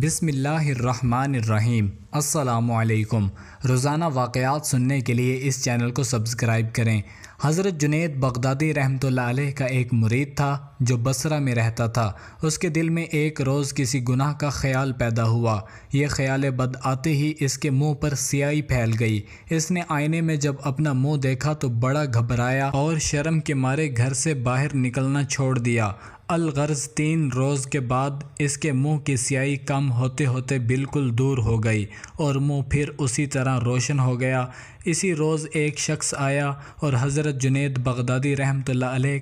बिसमीम् अल्लाम रोज़ाना वाक़ात सुनने के लिए इस चैनल को सब्सक्राइब करें हज़रत जुनेद बगदादी रहमत का एक मुरीद था जो बसरा में रहता था उसके दिल में एक रोज़ किसी गुनाह का ख्याल पैदा हुआ यह ख्याल बद आते ही इसके मुंह पर सियाही फैल गई इसने आईने में जब अपना मुंह देखा तो बड़ा घबराया और शर्म के मारे घर से बाहर निकलना छोड़ दिया अलगर्ज तीन रोज़ के बाद इसके मुंह की स्याही कम होते होते बिल्कुल दूर हो गई और मुंह फिर उसी तरह रोशन हो गया इसी रोज़ एक शख्स आया और हज़रत जुनेद बगदादी रहमत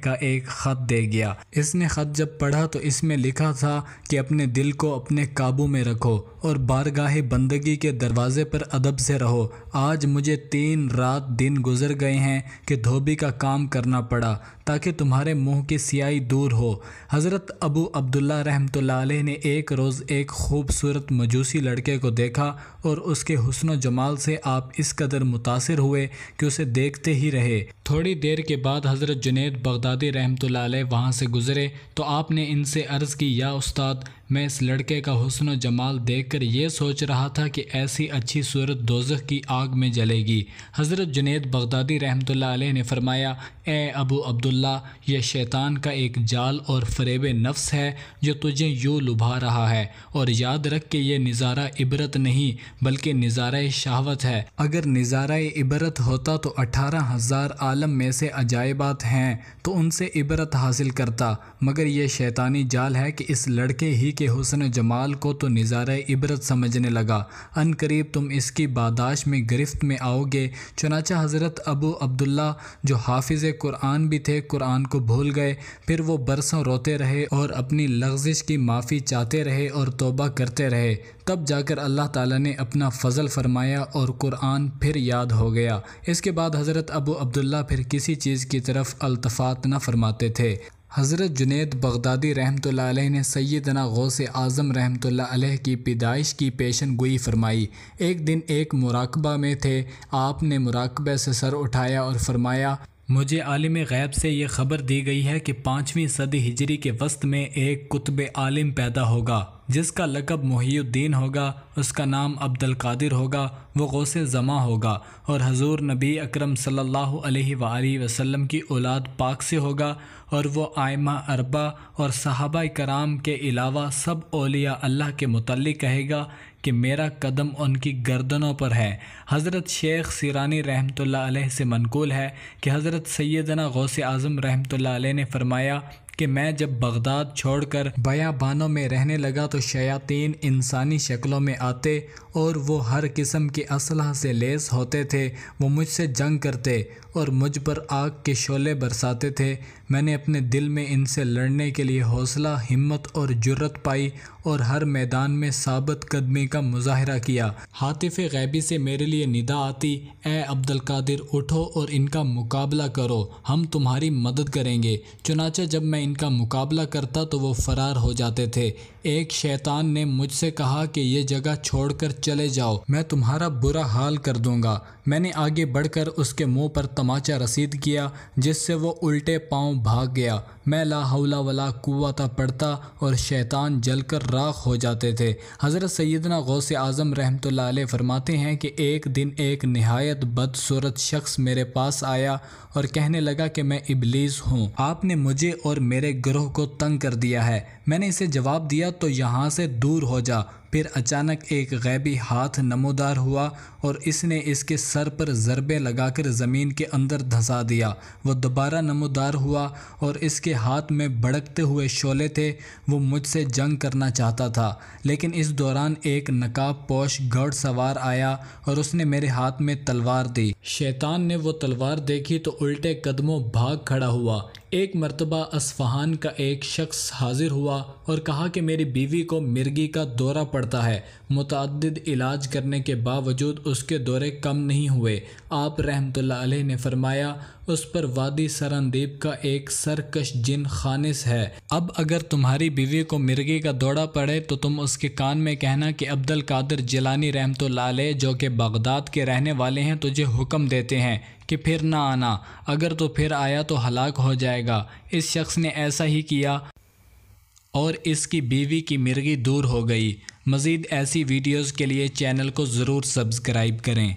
का एक ख़त दे गया इसने ख़त जब पढ़ा तो इसमें लिखा था कि अपने दिल को अपने काबू में रखो और बारगाह बंदगी के दरवाज़े पर अदब से रहो आज मुझे तीन रात दिन गुजर गए हैं कि धोबी का काम करना पड़ा ताकि तुम्हारे मुंह की सियाई दूर हो हज़रत अबू अब्दुल्ला रहमत ने एक रोज़ एक खूबसूरत मजूसी लड़के को देखा और उसके हसन जमाल से आप इस कदर मुता मुतासर हुए कि उसे देखते ही रहे थोड़ी देर के बाद हज़रत जुनेद बगदादी रहमत वहाँ से गुज़रे तो आपने इनसे अर्ज़ की या उस्ताद मैं इस लड़के का हुसन जमाल देखकर ये सोच रहा था कि ऐसी अच्छी सूरत दोजख की आग में जलेगी हज़रत जुनेद बगदादी अलैह ने फरमाया ए अबू अब्दुल्ला यह शैतान का एक जाल और फरेब नफ्स है जो तुझे यूँ लुभा रहा है और याद रख के ये नज़ारा इबरत नहीं बल्कि नज़ारा शहावत है अगर नज़ारा इबरत होता तो अठारह हज़ार आलम में से अजायबात हैं तो उनसे इबरत हासिल करता मगर यह शैतानी जाल है कि इस लड़के ही के हुसन जमाल को तो निज़ार इबरत समझने लगा अन करीब तुम इसकी बादाश में गिरफ्त में आओगे चनाचा हज़रत अबू अब्दुल्ला जो हाफिज़ कुरान भी थे कुरान को भूल गए फिर वो बरसों रोते रहे और अपनी लफ्जिश की माफ़ी चाहते रहे और तोबा करते रहे तब जाकर अल्लाह ताला ने अपना फ़जल फरमाया और कुरान फिर याद हो गया इसके बाद हज़रत अबू अब्दुल्ला फिर किसी चीज़ की तरफ अल्तफ़ात न फरमाते थे हज़रत जुनेद बगदादी रहमत ने सैदना से आज़म रहमत की पैदाइश की पेशन गोई फरमाई एक दिन एक मुराकबा में थे आपने मुराकबे से सर उठाया और फरमाया मुझे आलिम गैब से यह खबर दी गई है कि पाँचवीं सदी हिजरी के वस्त में एक कुतब आलिम पैदा होगा जिसका लकब मुहीद्दीन होगा उसका नाम अब्दुल कादिर होगा वो गौसे ज़मा होगा और हजूर नबी अकरम सल्लल्लाहु अलैहि वसल्लम की औलाद पाक से होगा और वो आयमा अरबा और सहाबा कराम के अलावा सब ओलिया अल्लाह के मतलब कहेगा कि मेरा कदम उनकी गर्दनों पर है हज़रत शेख सिरानी रहमत से मनकूल है कि हज़रत सैदना गौस आज़म रहमत ने फ़रमाया कि मैं जब बगदाद छोड़कर बयाबानों में रहने लगा तो शयातीन इंसानी शक्लों में आते और वो हर किस्म के असलह से लेस होते थे वो मुझसे जंग करते और मुझ पर आग के शोले बरसाते थे मैंने अपने दिल में इनसे लड़ने के लिए हौसला हिम्मत और जुर्रत पाई और हर मैदान में साबित कदमी का मुजाहरा किया हातिफ गैबी से मेरे लिए निदा आती ए अब्दुल कादिर उठो और इनका मुकाबला करो हम तुम्हारी मदद करेंगे चुनाचा जब मैं इनका मुकाबला करता तो वो फ़रार हो जाते थे एक शैतान ने मुझसे कहा कि ये जगह छोड़कर चले जाओ मैं तुम्हारा बुरा हाल कर दूंगा मैंने आगे बढ़कर उसके मुंह पर तमाचा रसीद किया जिससे वो उल्टे पांव भाग गया मैं लाहौला वला कुवाता पड़ता और शैतान जलकर राख हो जाते थे हज़रत सैदना गौ से आज़म रहमत फरमाते हैं कि एक दिन एक नहायत बदसूरत शख्स मेरे पास आया और कहने लगा कि मैं इबलीस हूँ आपने मुझे और मेरे ग्रोह को तंग कर दिया है मैंने इसे जवाब दिया तो यहाँ से दूर हो जा फिर अचानक एक गैबी हाथ नमोदार हुआ और इसने इसके सर पर ज़रबे लगाकर ज़मीन के अंदर धंसा दिया वो दोबारा नमोदार हुआ और इसके हाथ में भड़कते हुए शोले थे वो मुझसे जंग करना चाहता था लेकिन इस दौरान एक नकाब पोश घड़ सवार आया और उसने मेरे हाथ में तलवार दी शैतान ने वो तलवार देखी तो उल्टे कदमों भाग खड़ा हुआ एक मरतबा असफहान का एक शख्स हाजिर हुआ और कहा कि मेरी बीवी को मिर्गी का दौरा पड़ पड़ता है मुतद इलाज करने के बावजूद उसके दौरे कम नहीं हुए आप रहमत ने फरमाया उस पर वादी सरनदीप का एक सरकश जिन खानिस है अब अगर तुम्हारी बीवी को मिर्गी का दौड़ा पड़े तो तुम उसके कान में कहना कि अब्दुल कादिर जिलानी रहमत जो कि बगदाद के रहने वाले हैं तुझे हुक्म देते हैं कि फिर ना आना अगर तो फिर आया तो हलाक हो जाएगा इस शख्स ने ऐसा ही किया और इसकी बीवी की मिर्गी दूर हो गई मज़ीद ऐसी वीडियोज़ के लिए चैनल को ज़रूर सब्सक्राइब करें